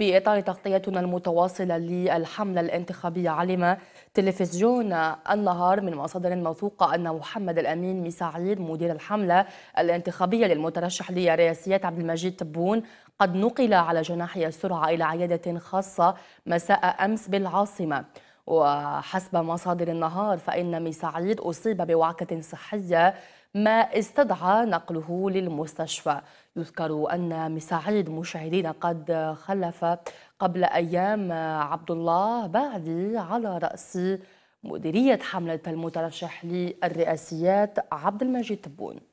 في إطار تغطيتنا المتواصلة للحملة الانتخابية علم تلفزيون النهار من مصادر موثوقة أن محمد الأمين مساعيد مدير الحملة الانتخابية للمترشح لرئاسية عبد المجيد تبون قد نقل على جناحي السرعة إلى عيادة خاصة مساء أمس بالعاصمة وحسب مصادر النهار فإن مساعيد أصيب بوعكة صحية ما استدعى نقله للمستشفى يذكر أن مساعد مشاهدين قد خلف قبل أيام عبد الله بعدي على رأس مديرية حملة المترشح للرئاسيات عبد المجيد تبون